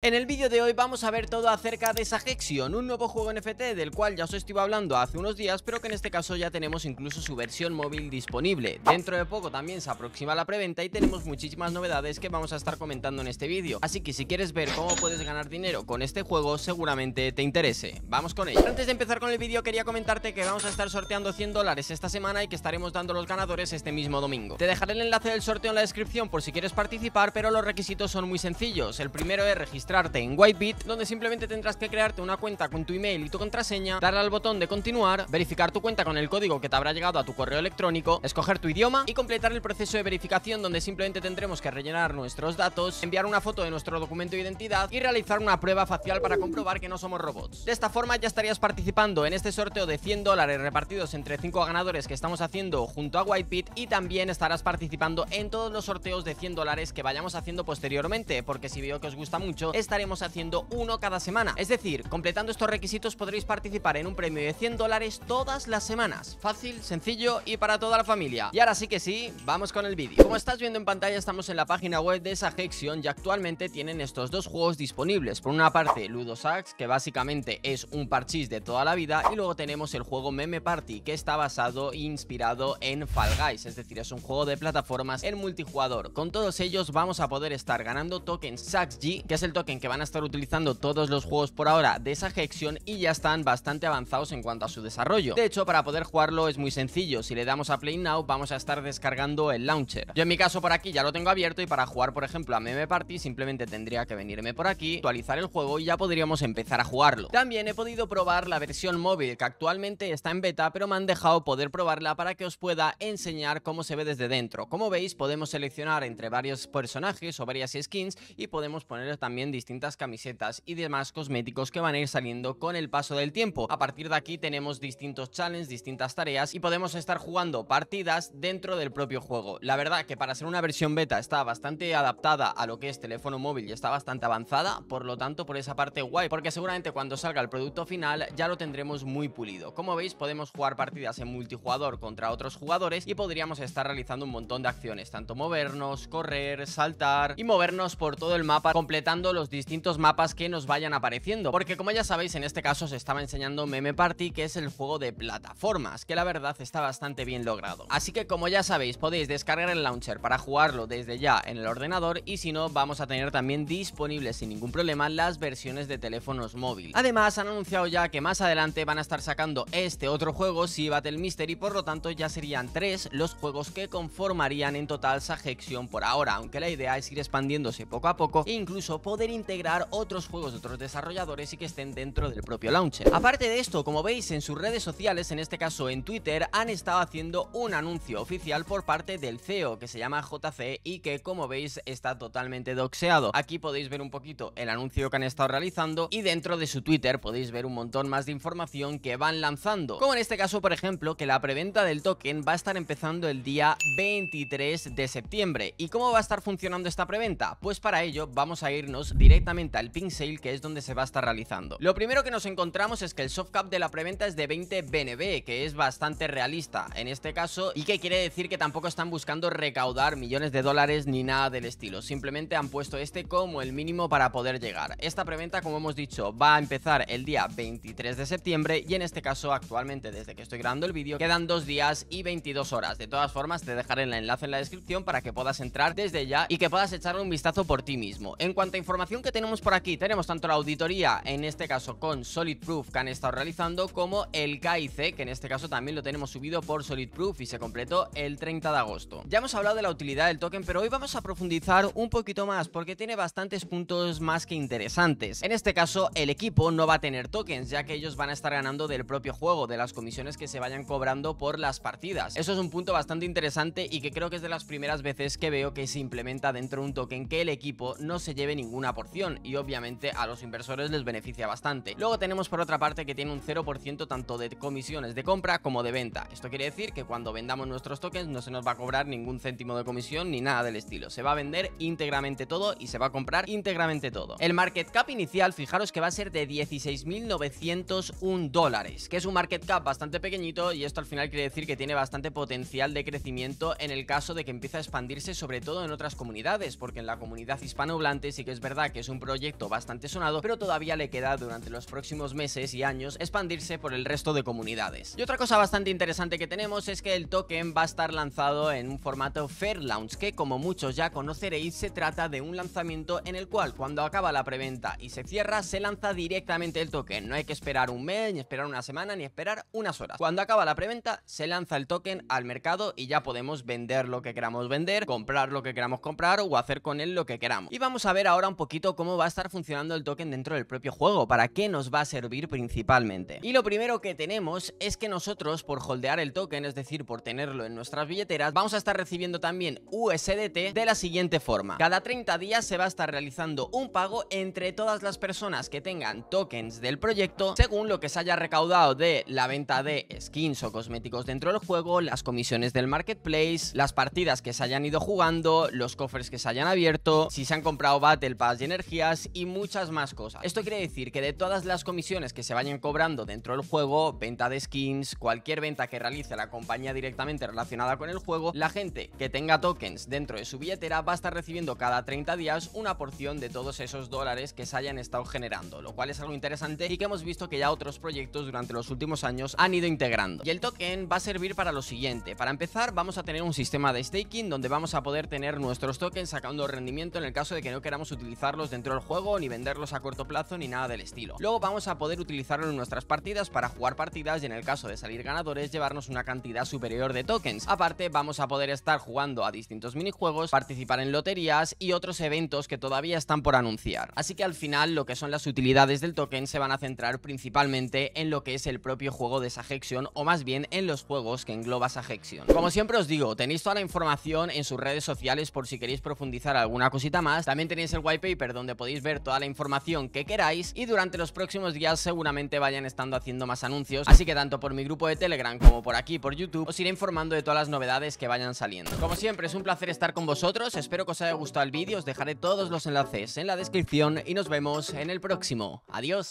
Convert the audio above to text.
En el vídeo de hoy vamos a ver todo acerca de Sagexion, un nuevo juego NFT del cual ya os estuve hablando hace unos días, pero que en este caso ya tenemos incluso su versión móvil disponible. Dentro de poco también se aproxima la preventa y tenemos muchísimas novedades que vamos a estar comentando en este vídeo. Así que si quieres ver cómo puedes ganar dinero con este juego, seguramente te interese. Vamos con ello. Antes de empezar con el vídeo, quería comentarte que vamos a estar sorteando 100 dólares esta semana y que estaremos dando los ganadores este mismo domingo. Te dejaré el enlace del sorteo en la descripción por si quieres participar, pero los requisitos son muy sencillos. El primero es registrar ...entrarte en Whitebit, donde simplemente tendrás que crearte una cuenta con tu email y tu contraseña, darle al botón de continuar, verificar tu cuenta con el código que te habrá llegado a tu correo electrónico, escoger tu idioma y completar el proceso de verificación donde simplemente tendremos que rellenar nuestros datos, enviar una foto de nuestro documento de identidad y realizar una prueba facial para comprobar que no somos robots. De esta forma ya estarías participando en este sorteo de 100 dólares repartidos entre 5 ganadores que estamos haciendo junto a Whitebit y también estarás participando en todos los sorteos de 100 dólares que vayamos haciendo posteriormente, porque si veo que os gusta mucho, estaremos haciendo uno cada semana. Es decir, completando estos requisitos podréis participar en un premio de 100 dólares todas las semanas. Fácil, sencillo y para toda la familia. Y ahora sí que sí, vamos con el vídeo. Como estás viendo en pantalla, estamos en la página web de Sajexion y actualmente tienen estos dos juegos disponibles. Por una parte, Ludo Sax, que básicamente es un parchís de toda la vida, y luego tenemos el juego Meme Party, que está basado e inspirado en Fall Guys, es decir, es un juego de plataformas en multijugador. Con todos ellos vamos a poder estar ganando tokens SaxG, que es el token en que van a estar utilizando todos los juegos por ahora de esa Hexion y ya están bastante avanzados en cuanto a su desarrollo. De hecho, para poder jugarlo es muy sencillo, si le damos a Play Now vamos a estar descargando el launcher. Yo en mi caso por aquí ya lo tengo abierto y para jugar por ejemplo a Meme Party simplemente tendría que venirme por aquí, actualizar el juego y ya podríamos empezar a jugarlo. También he podido probar la versión móvil que actualmente está en beta pero me han dejado poder probarla para que os pueda enseñar cómo se ve desde dentro. Como veis podemos seleccionar entre varios personajes o varias skins y podemos poner también distintas camisetas y demás cosméticos que van a ir saliendo con el paso del tiempo. A partir de aquí tenemos distintos challenges, distintas tareas y podemos estar jugando partidas dentro del propio juego. La verdad que para ser una versión beta está bastante adaptada a lo que es teléfono móvil y está bastante avanzada, por lo tanto por esa parte guay, porque seguramente cuando salga el producto final ya lo tendremos muy pulido. Como veis podemos jugar partidas en multijugador contra otros jugadores y podríamos estar realizando un montón de acciones, tanto movernos, correr, saltar y movernos por todo el mapa completando los distintos mapas que nos vayan apareciendo. Porque como ya sabéis, en este caso se estaba enseñando Meme Party, que es el juego de plataformas, que la verdad está bastante bien logrado. Así que como ya sabéis, podéis descargar el launcher para jugarlo desde ya en el ordenador y si no, vamos a tener también disponibles sin ningún problema las versiones de teléfonos móvil. Además, han anunciado ya que más adelante van a estar sacando este otro juego, si Battle Mystery, por lo tanto ya serían tres los juegos que conformarían en total Sagexion por ahora, aunque la idea es ir expandiéndose poco a poco e incluso poder integrar otros juegos de otros desarrolladores y que estén dentro del propio launcher. Aparte de esto, como veis en sus redes sociales, en este caso en Twitter, han estado haciendo un anuncio oficial por parte del CEO, que se llama JC y que como veis está totalmente doxeado. Aquí podéis ver un poquito el anuncio que han estado realizando y dentro de su Twitter podéis ver un montón más de información que van lanzando. Como en este caso, por ejemplo, que la preventa del token va a estar empezando el día 23 de septiembre. ¿Y cómo va a estar funcionando esta preventa? Pues para ello vamos a irnos directamente directamente al pin sale que es donde se va a estar realizando. Lo primero que nos encontramos es que el soft cap de la preventa es de 20 BNB, que es bastante realista en este caso y que quiere decir que tampoco están buscando recaudar millones de dólares ni nada del estilo, simplemente han puesto este como el mínimo para poder llegar. Esta preventa, como hemos dicho, va a empezar el día 23 de septiembre y en este caso actualmente desde que estoy grabando el vídeo quedan dos días y 22 horas. De todas formas te dejaré el enlace en la descripción para que puedas entrar desde ya y que puedas echarle un vistazo por ti mismo. En cuanto a información que tenemos por aquí, tenemos tanto la auditoría, en este caso con Solid Proof que han estado realizando, como el KIC, que en este caso también lo tenemos subido por Solid Proof y se completó el 30 de agosto. Ya hemos hablado de la utilidad del token, pero hoy vamos a profundizar un poquito más porque tiene bastantes puntos más que interesantes. En este caso, el equipo no va a tener tokens, ya que ellos van a estar ganando del propio juego, de las comisiones que se vayan cobrando por las partidas. Eso es un punto bastante interesante y que creo que es de las primeras veces que veo que se implementa dentro de un token que el equipo no se lleve ninguna y obviamente a los inversores les beneficia bastante. Luego tenemos por otra parte que tiene un 0% tanto de comisiones de compra como de venta. Esto quiere decir que cuando vendamos nuestros tokens no se nos va a cobrar ningún céntimo de comisión ni nada del estilo. Se va a vender íntegramente todo y se va a comprar íntegramente todo. El market cap inicial, fijaros que va a ser de 16.901 dólares, que es un market cap bastante pequeñito y esto al final quiere decir que tiene bastante potencial de crecimiento en el caso de que empiece a expandirse sobre todo en otras comunidades, porque en la comunidad hispanohablante sí que es verdad que es un proyecto bastante sonado, pero todavía le queda durante los próximos meses y años expandirse por el resto de comunidades. Y otra cosa bastante interesante que tenemos es que el token va a estar lanzado en un formato Fair Launch, que como muchos ya conoceréis, se trata de un lanzamiento en el cual cuando acaba la preventa y se cierra, se lanza directamente el token. No hay que esperar un mes, ni esperar una semana, ni esperar unas horas. Cuando acaba la preventa, se lanza el token al mercado y ya podemos vender lo que queramos vender, comprar lo que queramos comprar o hacer con él lo que queramos. Y vamos a ver ahora un poquito cómo va a estar funcionando el token dentro del propio juego, para qué nos va a servir principalmente. Y lo primero que tenemos es que nosotros, por holdear el token, es decir, por tenerlo en nuestras billeteras, vamos a estar recibiendo también USDT de la siguiente forma. Cada 30 días se va a estar realizando un pago entre todas las personas que tengan tokens del proyecto, según lo que se haya recaudado de la venta de skins o cosméticos dentro del juego, las comisiones del marketplace, las partidas que se hayan ido jugando, los cofres que se hayan abierto, si se han comprado Battle Pass energías y muchas más cosas. Esto quiere decir que de todas las comisiones que se vayan cobrando dentro del juego, venta de skins, cualquier venta que realice la compañía directamente relacionada con el juego, la gente que tenga tokens dentro de su billetera va a estar recibiendo cada 30 días una porción de todos esos dólares que se hayan estado generando, lo cual es algo interesante y que hemos visto que ya otros proyectos durante los últimos años han ido integrando. Y el token va a servir para lo siguiente. Para empezar, vamos a tener un sistema de staking donde vamos a poder tener nuestros tokens sacando rendimiento en el caso de que no queramos utilizarlo dentro del juego, ni venderlos a corto plazo, ni nada del estilo. Luego vamos a poder utilizarlo en nuestras partidas para jugar partidas y en el caso de salir ganadores llevarnos una cantidad superior de tokens. Aparte vamos a poder estar jugando a distintos minijuegos, participar en loterías y otros eventos que todavía están por anunciar. Así que al final lo que son las utilidades del token se van a centrar principalmente en lo que es el propio juego de Sahexion o más bien en los juegos que engloba Sahexion. Como siempre os digo, tenéis toda la información en sus redes sociales por si queréis profundizar alguna cosita más. También tenéis el white paper donde podéis ver toda la información que queráis y durante los próximos días seguramente vayan estando haciendo más anuncios, así que tanto por mi grupo de Telegram como por aquí por YouTube os iré informando de todas las novedades que vayan saliendo. Como siempre es un placer estar con vosotros, espero que os haya gustado el vídeo, os dejaré todos los enlaces en la descripción y nos vemos en el próximo. Adiós.